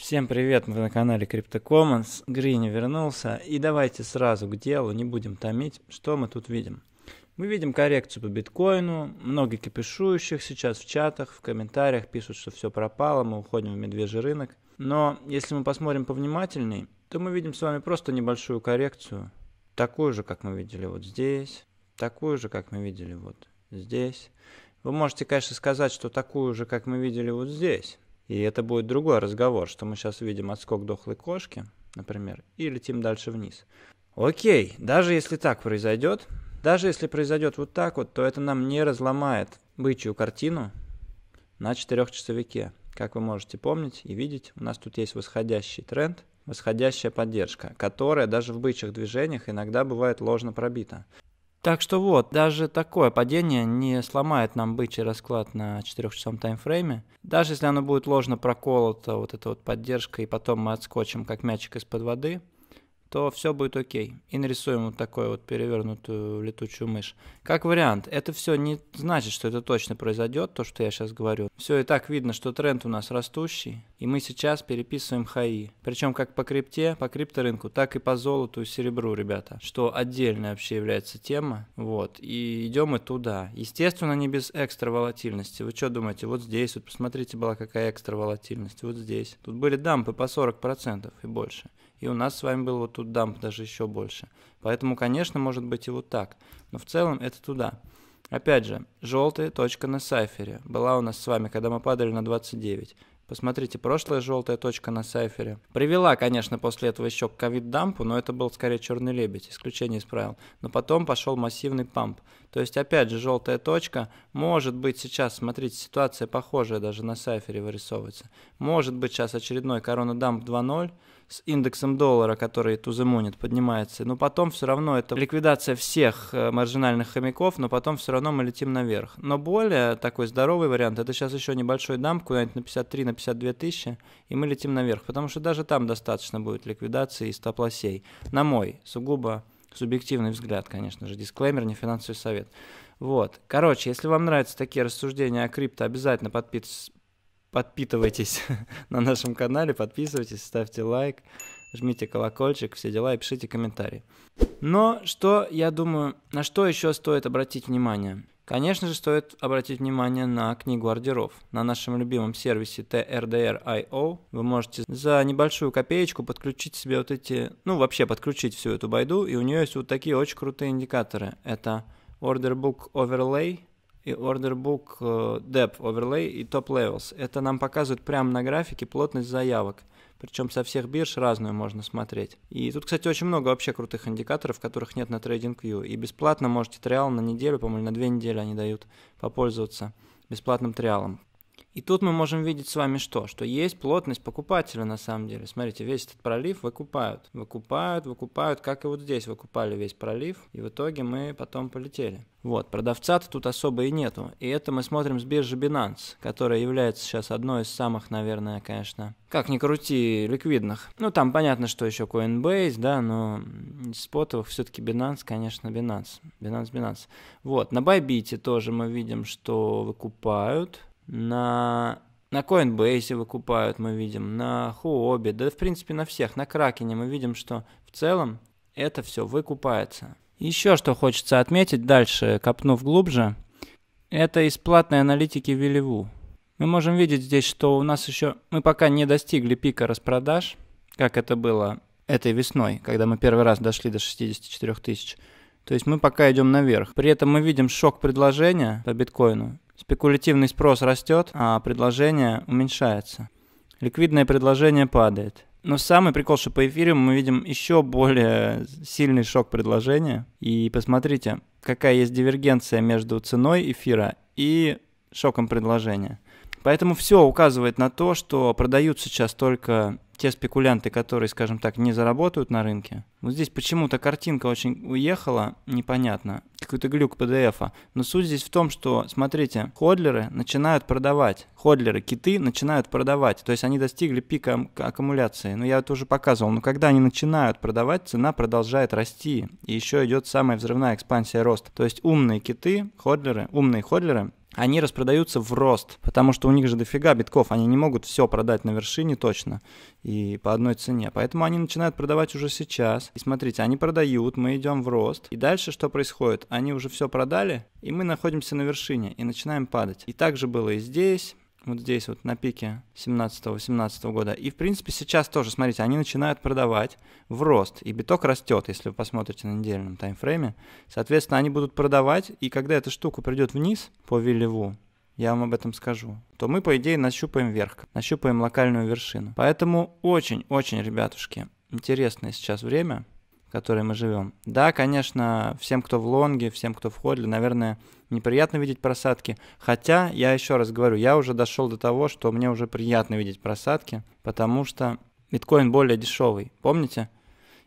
Всем привет, мы на канале Crypto Commons. Грини вернулся, и давайте сразу к делу, не будем томить, что мы тут видим. Мы видим коррекцию по биткоину, много кипишующих сейчас в чатах, в комментариях пишут, что все пропало, мы уходим в медвежий рынок. Но если мы посмотрим повнимательней, то мы видим с вами просто небольшую коррекцию, такую же, как мы видели вот здесь, такую же, как мы видели вот здесь. Вы можете, конечно, сказать, что такую же, как мы видели вот здесь. И это будет другой разговор, что мы сейчас видим отскок дохлой кошки, например, и летим дальше вниз. Окей, даже если так произойдет, даже если произойдет вот так вот, то это нам не разломает бычью картину на четырехчасовике. Как вы можете помнить и видеть, у нас тут есть восходящий тренд, восходящая поддержка, которая даже в бычьих движениях иногда бывает ложно пробита. Так что вот, даже такое падение не сломает нам бычий расклад на 4-часовом таймфрейме. Даже если оно будет ложно проколото, вот эта вот поддержка, и потом мы отскочим, как мячик из-под воды – то все будет окей. И нарисуем вот такую вот перевернутую летучую мышь. Как вариант, это все не значит, что это точно произойдет, то, что я сейчас говорю. Все и так видно, что тренд у нас растущий, и мы сейчас переписываем хаи. Причем как по крипте, по крипторынку, так и по золоту и серебру, ребята, что отдельно вообще является тема. Вот, и идем и туда. Естественно, не без экстра волатильности. Вы что думаете, вот здесь, вот посмотрите, была какая экстра волатильность, вот здесь. Тут были дампы по 40% и больше и у нас с вами был вот тут дамп даже еще больше. Поэтому, конечно, может быть и вот так, но в целом это туда. Опять же, желтая точка на сайфере была у нас с вами, когда мы падали на 29. Посмотрите, прошлая желтая точка на сайфере. Привела, конечно, после этого еще к ковид-дампу, но это был скорее черный лебедь, исключение из правил. Но потом пошел массивный памп. То есть, опять же, желтая точка, может быть, сейчас, смотрите, ситуация похожая даже на сайфере вырисовывается. Может быть, сейчас очередной корона дамп 2.0, с индексом доллара, который туземонит, поднимается. Но потом все равно это ликвидация всех э, маржинальных хомяков, но потом все равно мы летим наверх. Но более такой здоровый вариант, это сейчас еще небольшой дамп куда-нибудь на 53, на 52 тысячи, и мы летим наверх, потому что даже там достаточно будет ликвидации и стоп-лосей. На мой сугубо субъективный взгляд, конечно же, дисклеймер, не финансовый совет. Вот. Короче, если вам нравятся такие рассуждения о крипто, обязательно подпис подпитывайтесь на нашем канале, подписывайтесь, ставьте лайк, жмите колокольчик, все дела и пишите комментарии. Но что, я думаю, на что еще стоит обратить внимание? Конечно же, стоит обратить внимание на книгу ордеров. На нашем любимом сервисе TRDR.io а вы можете за небольшую копеечку подключить себе вот эти, ну вообще подключить всю эту байду, и у нее есть вот такие очень крутые индикаторы. Это Order Book Overlay, и Order Book э, Depth Overlay и Top Levels. Это нам показывает прямо на графике плотность заявок. Причем со всех бирж разную можно смотреть. И тут, кстати, очень много вообще крутых индикаторов, которых нет на TradingView. И бесплатно можете триал на неделю, по-моему, на две недели они дают попользоваться бесплатным триалом. И тут мы можем видеть с вами что? Что есть плотность покупателя на самом деле. Смотрите, весь этот пролив выкупают. Выкупают, выкупают, как и вот здесь выкупали весь пролив. И в итоге мы потом полетели. Вот, продавца-то тут особо и нету. И это мы смотрим с биржи Binance, которая является сейчас одной из самых, наверное, конечно, как ни крути, ликвидных. Ну, там понятно, что еще Coinbase, да, но спотовых все-таки Binance, конечно, Binance. Binance, Binance. Вот, на Bybit тоже мы видим, что выкупают на на Coinbase выкупают, мы видим, на Huobi, да в принципе на всех, на Кракене мы видим, что в целом это все выкупается. Еще что хочется отметить дальше, копнув глубже, это из платной аналитики Велеву. Мы можем видеть здесь, что у нас еще, мы пока не достигли пика распродаж, как это было этой весной, когда мы первый раз дошли до 64 тысяч. То есть мы пока идем наверх. При этом мы видим шок предложения по биткоину Спекулятивный спрос растет, а предложение уменьшается. Ликвидное предложение падает. Но самый прикол, что по эфириуму мы видим еще более сильный шок предложения. И посмотрите, какая есть дивергенция между ценой эфира и шоком предложения. Поэтому все указывает на то, что продают сейчас только те спекулянты, которые, скажем так, не заработают на рынке. Вот здесь почему-то картинка очень уехала, непонятно, какой-то глюк PDF. -а. Но суть здесь в том, что, смотрите, ходлеры начинают продавать, ходлеры, киты начинают продавать, то есть они достигли пика аккумуляции. Ну, я это уже показывал, но когда они начинают продавать, цена продолжает расти, и еще идет самая взрывная экспансия роста. То есть умные киты, ходлеры, умные ходлеры они распродаются в рост, потому что у них же дофига битков, они не могут все продать на вершине точно и по одной цене. Поэтому они начинают продавать уже сейчас. И смотрите, они продают, мы идем в рост. И дальше что происходит? Они уже все продали, и мы находимся на вершине и начинаем падать. И так же было и здесь вот здесь вот на пике 17-18 года. И, в принципе, сейчас тоже, смотрите, они начинают продавать в рост, и биток растет, если вы посмотрите на недельном таймфрейме. Соответственно, они будут продавать, и когда эта штука придет вниз по вилеву, я вам об этом скажу, то мы, по идее, нащупаем верх, нащупаем локальную вершину. Поэтому очень-очень, ребятушки, интересное сейчас время которой мы живем. Да, конечно, всем, кто в лонге, всем, кто в ходле, наверное, неприятно видеть просадки. Хотя, я еще раз говорю, я уже дошел до того, что мне уже приятно видеть просадки, потому что биткоин более дешевый, помните?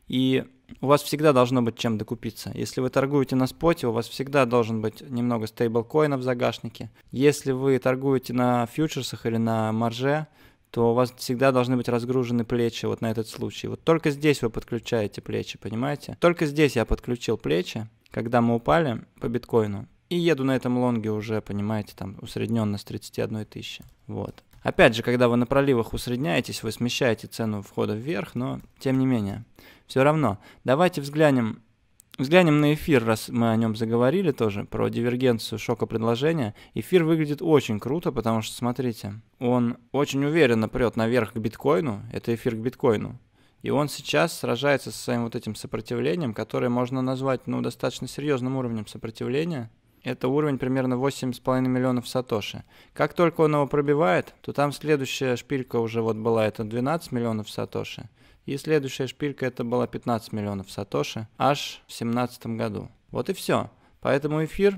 И у вас всегда должно быть чем докупиться. Если вы торгуете на споте, у вас всегда должен быть немного стейблкоина в загашнике. Если вы торгуете на фьючерсах или на марже, то у вас всегда должны быть разгружены плечи вот на этот случай. Вот только здесь вы подключаете плечи, понимаете? Только здесь я подключил плечи, когда мы упали по биткоину. И еду на этом лонге уже, понимаете, там усредненно с 31 тысячи. Вот. Опять же, когда вы на проливах усредняетесь, вы смещаете цену входа вверх, но тем не менее. Все равно. Давайте взглянем Взглянем на эфир, раз мы о нем заговорили тоже, про дивергенцию шока предложения. Эфир выглядит очень круто, потому что, смотрите, он очень уверенно прет наверх к биткоину, это эфир к биткоину, и он сейчас сражается со своим вот этим сопротивлением, которое можно назвать, ну, достаточно серьезным уровнем сопротивления, это уровень примерно 8,5 миллионов сатоши. Как только он его пробивает, то там следующая шпилька уже вот была, это 12 миллионов сатоши. И следующая шпилька это была 15 миллионов сатоши аж в 2017 году. Вот и все. Поэтому эфир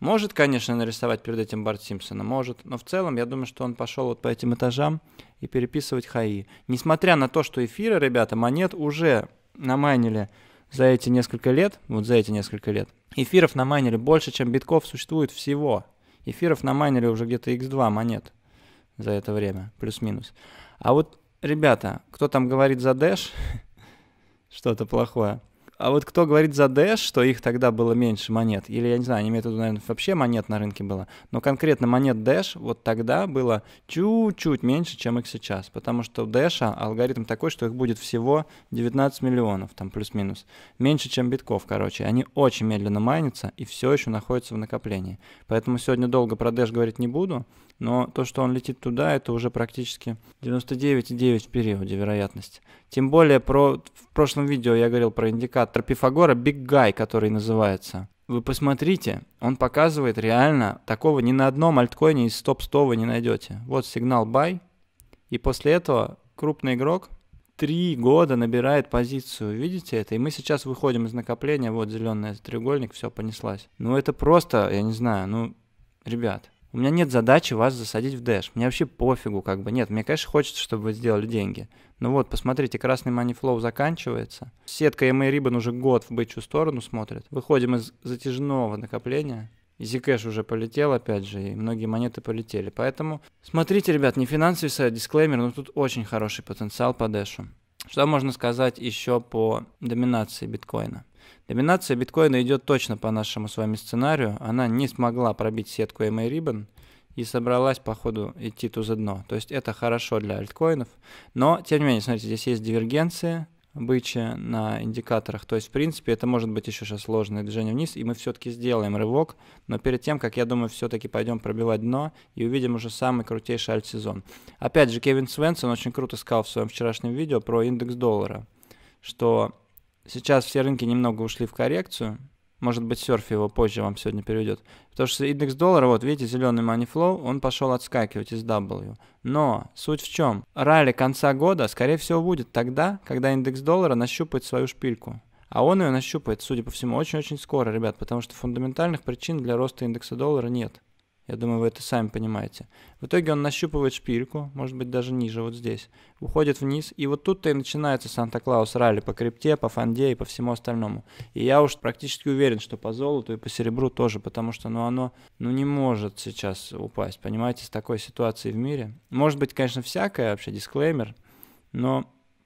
может, конечно, нарисовать перед этим Барт Симпсона, может, но в целом я думаю, что он пошел вот по этим этажам и переписывать хаи. Несмотря на то, что эфиры, ребята, монет уже намайнили за эти несколько лет, вот за эти несколько лет, Эфиров на майнере больше, чем битков существует всего. Эфиров на майнере уже где-то x2 монет за это время, плюс-минус. А вот, ребята, кто там говорит за Дэш, что-то плохое, а вот кто говорит за Дэш, что их тогда было меньше монет, или, я не знаю, они имеют в виду, наверное, вообще монет на рынке было, но конкретно монет Дэш вот тогда было чуть-чуть меньше, чем их сейчас, потому что у Dash алгоритм такой, что их будет всего 19 миллионов, там плюс-минус, меньше, чем битков, короче. Они очень медленно майнятся и все еще находятся в накоплении. Поэтому сегодня долго про Дэш говорить не буду, но то, что он летит туда, это уже практически 99,9 в периоде вероятность. Тем более про... в прошлом видео я говорил про индикатор Пифагора Big Guy, который называется. Вы посмотрите, он показывает реально, такого ни на одном альткоине из топ-100 вы не найдете. Вот сигнал buy, и после этого крупный игрок три года набирает позицию. Видите это? И мы сейчас выходим из накопления, вот зеленый треугольник, все, понеслась. Ну это просто, я не знаю, ну, ребят, у меня нет задачи вас засадить в дэш. Мне вообще пофигу, как бы. Нет, мне, конечно, хочется, чтобы вы сделали деньги. Ну вот, посмотрите, красный money flow заканчивается. Сетка EMA Ribbon уже год в бычью сторону смотрит. Выходим из затяжного накопления. И Zcash уже полетел, опять же, и многие монеты полетели. Поэтому смотрите, ребят, не финансовый сайт, дисклеймер, но тут очень хороший потенциал по дэшу. Что можно сказать еще по доминации биткоина? Доминация биткоина идет точно по нашему с вами сценарию. Она не смогла пробить сетку EMA Ribbon и собралась по ходу идти туз дно. То есть это хорошо для альткоинов. Но, тем не менее, смотрите, здесь есть дивергенция бычья на индикаторах. То есть, в принципе, это может быть еще сейчас сложное движение вниз, и мы все-таки сделаем рывок. Но перед тем, как, я думаю, все-таки пойдем пробивать дно и увидим уже самый крутейший альт-сезон. Опять же, Кевин Свенсон очень круто сказал в своем вчерашнем видео про индекс доллара, что Сейчас все рынки немного ушли в коррекцию. Может быть, серф его позже вам сегодня переведет. Потому что индекс доллара, вот видите, зеленый money flow, он пошел отскакивать из W. Но суть в чем? Ралли конца года, скорее всего, будет тогда, когда индекс доллара нащупает свою шпильку. А он ее нащупает, судя по всему, очень-очень скоро, ребят, потому что фундаментальных причин для роста индекса доллара нет. Я думаю, вы это сами понимаете. В итоге он нащупывает шпильку, может быть даже ниже, вот здесь. Уходит вниз, и вот тут-то и начинается Санта-Клаус ралли по крипте, по фонде и по всему остальному. И я уж практически уверен, что по золоту и по серебру тоже, потому что ну, оно ну, не может сейчас упасть, понимаете, с такой ситуацией в мире. Может быть, конечно, всякое вообще, дисклеймер, но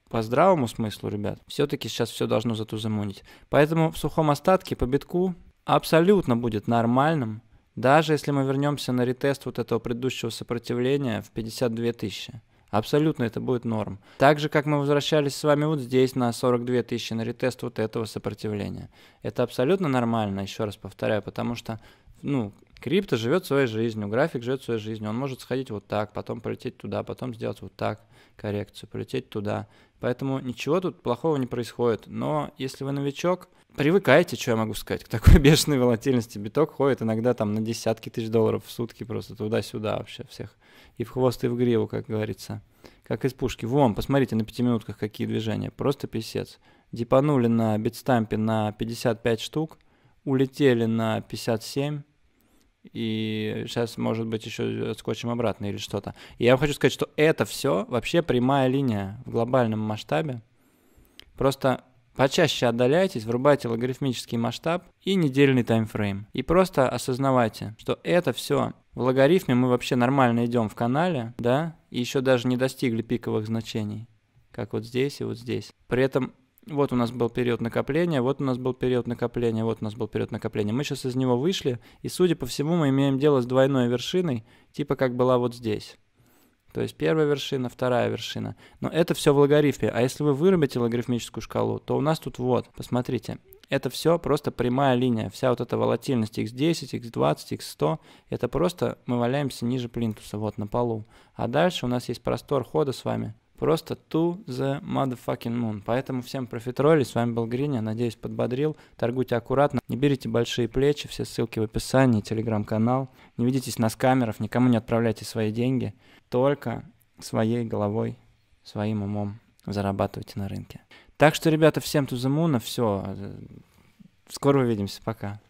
по здравому смыслу, ребят, все-таки сейчас все должно затузамунить. Поэтому в сухом остатке по битку абсолютно будет нормальным даже если мы вернемся на ретест вот этого предыдущего сопротивления в 52 тысячи. Абсолютно это будет норм. Так же, как мы возвращались с вами вот здесь на 42 тысячи на ретест вот этого сопротивления. Это абсолютно нормально, еще раз повторяю, потому что ну, крипто живет своей жизнью, график живет своей жизнью, он может сходить вот так, потом полететь туда, потом сделать вот так коррекцию, полететь туда. Поэтому ничего тут плохого не происходит. Но если вы новичок, привыкайте, что я могу сказать, к такой бешеной волатильности. Биток ходит иногда там на десятки тысяч долларов в сутки просто туда-сюда вообще всех. И в хвост, и в гриву, как говорится. Как из пушки. Вон, посмотрите на пяти минутках какие движения. Просто писец. Дипанули на битстампе на 55 штук, улетели на 57, и сейчас, может быть, еще отскочим обратно или что-то. И я хочу сказать, что это все вообще прямая линия в глобальном масштабе. Просто почаще отдаляйтесь, врубайте логарифмический масштаб и недельный таймфрейм. И просто осознавайте, что это все в логарифме мы вообще нормально идем в канале, да, и еще даже не достигли пиковых значений, как вот здесь и вот здесь. При этом вот у нас был период накопления, вот у нас был период накопления, вот у нас был период накопления. Мы сейчас из него вышли, и, судя по всему, мы имеем дело с двойной вершиной, типа как была вот здесь. То есть первая вершина, вторая вершина. Но это все в логарифме. А если вы выработали логарифмическую шкалу, то у нас тут вот, посмотрите, это все просто прямая линия. Вся вот эта волатильность x10, x20, x100, это просто мы валяемся ниже плинтуса, вот на полу. А дальше у нас есть простор хода с вами – Просто to the motherfucking moon. Поэтому всем профитроли. С вами был Грини. Я надеюсь, подбодрил. Торгуйте аккуратно. Не берите большие плечи. Все ссылки в описании. Телеграм-канал. Не ведитесь на скамеров. Никому не отправляйте свои деньги. Только своей головой, своим умом зарабатывайте на рынке. Так что, ребята, всем to the moon. Все. Скоро увидимся. Пока.